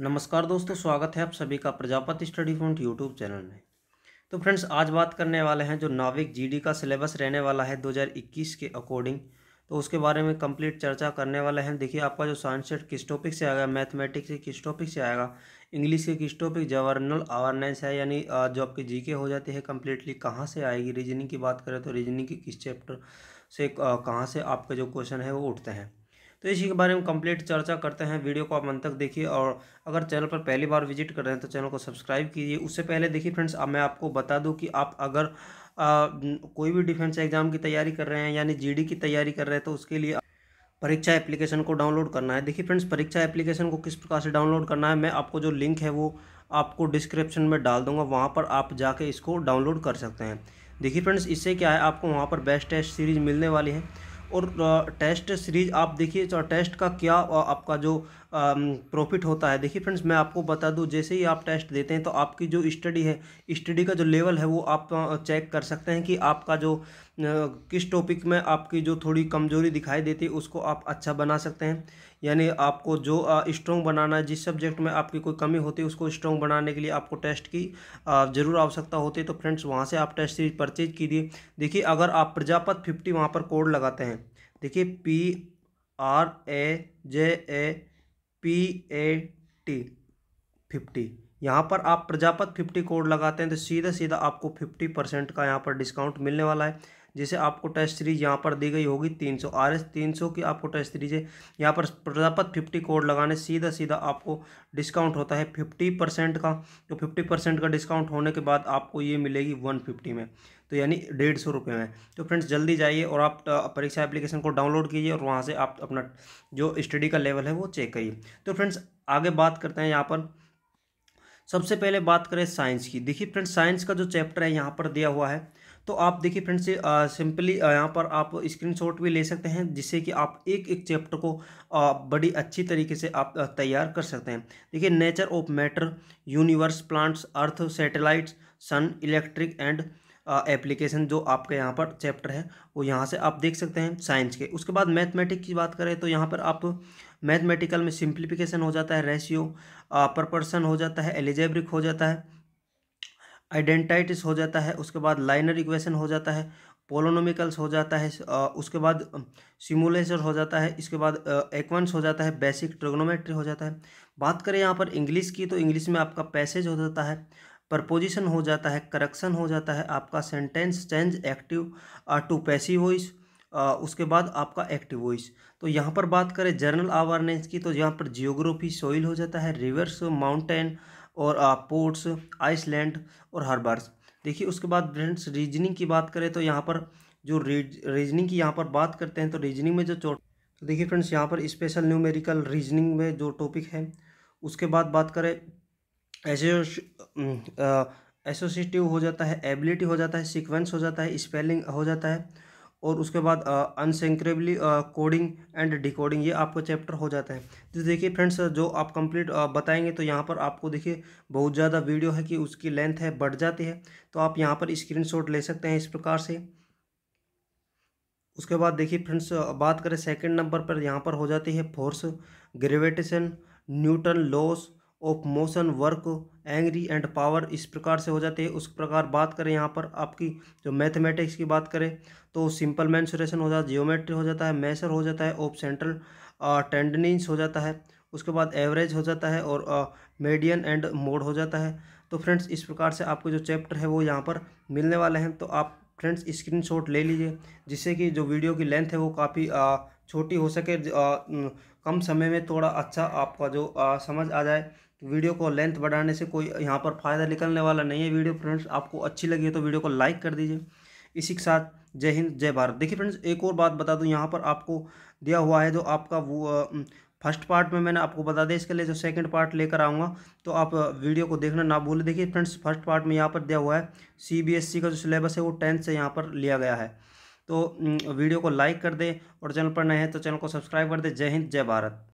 नमस्कार दोस्तों स्वागत है आप सभी का Prajapati study front YouTube channel में तो फ्रेंड्स आज बात करने वाले हैं जो नाविक जीडी का सिलेबस रहने वाला है 2021 के अकॉर्डिंग तो उसके बारे में कंप्लीट चर्चा करने वाले हैं देखिए आपका जो साइंस सेट किस टॉपिक से आएगा मैथमेटिक्स से किस टॉपिक से आएगा इंग्लिश के किस टॉपिक जवर्नल अवेयरनेस है यानी जो आपकी जी हो जाती है कम्प्लीटली कहाँ से आएगी रीजनिंग की बात करें तो रीजनिंग की किस चैप्टर से कहाँ से आपके जो क्वेश्चन है वो उठते हैं तो इसी के बारे में कंप्लीट चर्चा करते हैं वीडियो को आप अंत तक देखिए और अगर चैनल पर पहली बार विजिट कर रहे हैं तो चैनल को सब्सक्राइब कीजिए उससे पहले देखिए फ्रेंड्स अब मैं आपको बता दूं कि आप अगर आ, कोई भी डिफेंस एग्ज़ाम की तैयारी कर रहे हैं यानी जी की तैयारी कर रहे हैं तो उसके लिए परीक्षा एप्लीकेशन को डाउनलोड करना है देखिए फ्रेंड्स परीक्षा एप्लीकेशन को किस प्रकार से डाउनलोड करना है मैं आपको जो लिंक है वो आपको डिस्क्रिप्शन में डाल दूंगा वहाँ पर आप जाके इसको डाउनलोड कर सकते हैं देखिए फ्रेंड्स इससे क्या है आपको वहाँ पर बेस्ट टेस्ट सीरीज मिलने वाली है और टेस्ट सीरीज आप देखिए टेस्ट का क्या आपका जो प्रॉफिट um, होता है देखिए फ्रेंड्स मैं आपको बता दूं जैसे ही आप टेस्ट देते हैं तो आपकी जो स्टडी है स्टडी का जो लेवल है वो आप चेक uh, कर सकते हैं कि आपका जो uh, किस टॉपिक में आपकी जो थोड़ी कमज़ोरी दिखाई देती है उसको आप अच्छा बना सकते हैं यानी आपको जो स्ट्रॉन्ग uh, बनाना है जिस सब्जेक्ट में आपकी कोई कमी होती है उसको स्ट्रॉन्ग बनाने के लिए आपको टेस्ट की ज़रूर आवश्यकता होती है तो फ्रेंड्स वहाँ से आप टेस्ट सीरीज परचेज कीजिए देखिए अगर आप प्रजापत फिफ्टी वहाँ पर कोड लगाते हैं देखिए P R A J A P A T fifty यहाँ पर आप प्रजापत फिफ्टी कोड लगाते हैं तो सीधा सीधा आपको फिफ्टी परसेंट का यहाँ पर डिस्काउंट मिलने वाला है जैसे आपको टेस्ट सीरीज यहाँ पर दी गई होगी तीन सौ आर एस तीन सौ की आपको टेस्ट सीरीज है यहाँ पर प्रजापत फिफ्टी कोड लगाने सीधा सीधा आपको डिस्काउंट होता है फिफ्टी परसेंट का तो फिफ्टी परसेंट का डिस्काउंट होने के बाद आपको ये मिलेगी वन फिफ्टी में तो यानी डेढ़ सौ रुपये में तो फ्रेंड्स जल्दी जाइए और आप परीक्षा एप्लीकेशन को डाउनलोड कीजिए और वहाँ से आप अपना जो स्टडी का लेवल है वो चेक करिए तो फ्रेंड्स आगे बात करते हैं यहाँ पर सबसे पहले बात करें साइंस की देखिए फ्रेंड्स साइंस का जो चैप्टर है यहाँ पर दिया हुआ है तो आप देखिए फ्रेंड्स सिंपली यहाँ पर आप स्क्रीनशॉट भी ले सकते हैं जिससे कि आप एक एक चैप्टर को आ, बड़ी अच्छी तरीके से आप तैयार कर सकते हैं देखिए nature of matter universe plants earth satellites sun electric and application जो आपके यहाँ पर चैप्टर है वो यहाँ से आप देख सकते हैं साइंस के उसके बाद मैथमेटिक की बात करें तो यहाँ पर आप मैथमेटिकल में सिंप्लीफिकेशन हो जाता है रेशियो प्रपर्सन हो जाता है एलिजेब्रिक हो जाता है आइडेंटाइटिस हो जाता है उसके बाद लाइनर इक्वेशन हो जाता है पोलोनोमिकल्स हो जाता है उसके बाद सिमुलेशन हो जाता है इसके बाद एक्वेंस हो जाता है बेसिक ट्रोग्नोमेट्री हो जाता है बात करें यहाँ पर इंग्लिश की तो इंग्लिश में आपका पैसेज हो जाता है प्रपोजिशन हो जाता है करेक्शन हो जाता है आपका sentence change active to passive voice उसके बाद आपका एक्टिव वॉइस तो यहाँ पर बात करें जर्नल अवेयरनेस की तो यहाँ पर जियोग्राफी सोइल हो जाता है रिवर्स माउंटेन और पोर्ट्स आइसलैंड और हार्बर्स देखिए उसके बाद फ्रेंड्स रीजनिंग की बात करें तो यहाँ पर जो रीज रीजनिंग की यहाँ पर बात करते हैं तो रीजनिंग में जो चो तो देखिए फ्रेंड्स यहाँ पर स्पेशल न्यूमेरिकल रीजनिंग में जो टॉपिक है उसके बाद बात करें ऐसे एसोसिएटिव हो जाता है एबिलिटी हो जाता है सीक्वेंस हो जाता है स्पेलिंग हो जाता है और उसके बाद अनसेंक्रेबली कोडिंग एंड डिकोडिंग ये आपका चैप्टर हो जाता है तो देखिए फ्रेंड्स जो आप कंप्लीट बताएंगे तो यहाँ पर आपको देखिए बहुत ज़्यादा वीडियो है कि उसकी लेंथ है बढ़ जाती है तो आप यहाँ पर स्क्रीनशॉट ले सकते हैं इस प्रकार से उसके बाद देखिए फ्रेंड्स बात करें सेकेंड नंबर पर यहाँ पर हो जाती है force gravitation Newton laws of motion work एंग्री एंड पावर इस प्रकार से हो जाते हैं उस प्रकार बात करें यहाँ पर आपकी जो मैथमेटिक्स की बात करें तो सिंपल मैंसुरेशन हो जाता है जियोमेट्री हो जाता है मैसर हो जाता है ऑफ सेंट्रल टेंडनिंस हो जाता है उसके बाद एवरेज हो जाता है और मेडियन एंड मोड हो जाता है तो फ्रेंड्स इस प्रकार से आपको जो चैप्टर है वो यहाँ पर मिलने वाले हैं तो आप फ्रेंड्स शॉट ले लीजिए जिससे कि जो वीडियो की लेंथ है वो काफ़ी छोटी हो सके आ, कम समय में थोड़ा अच्छा आपका जो आ, समझ आ जाए वीडियो को लेंथ बढ़ाने से कोई यहाँ पर फ़ायदा निकलने वाला नहीं है वीडियो फ्रेंड्स आपको अच्छी लगी है तो वीडियो को लाइक कर दीजिए इसी के साथ जय हिंद जय भारत देखिए फ्रेंड्स एक और बात बता दूँ यहाँ पर आपको दिया हुआ है जो आपका वो फर्स्ट पार्ट में मैंने आपको बता दिया इसके लिए जो सेकंड पार्ट लेकर आऊँगा तो आप वीडियो को देखना ना भूलें देखिए फ्रेंड्स फर्स्ट पार्ट में यहाँ पर दिया हुआ है सीबीएसई e का जो सिलेबस है वो टेंथ से यहाँ पर लिया गया है तो वीडियो को लाइक कर दे और चैनल पर नए हैं तो चैनल को सब्सक्राइब कर दें जय हिंद जय भारत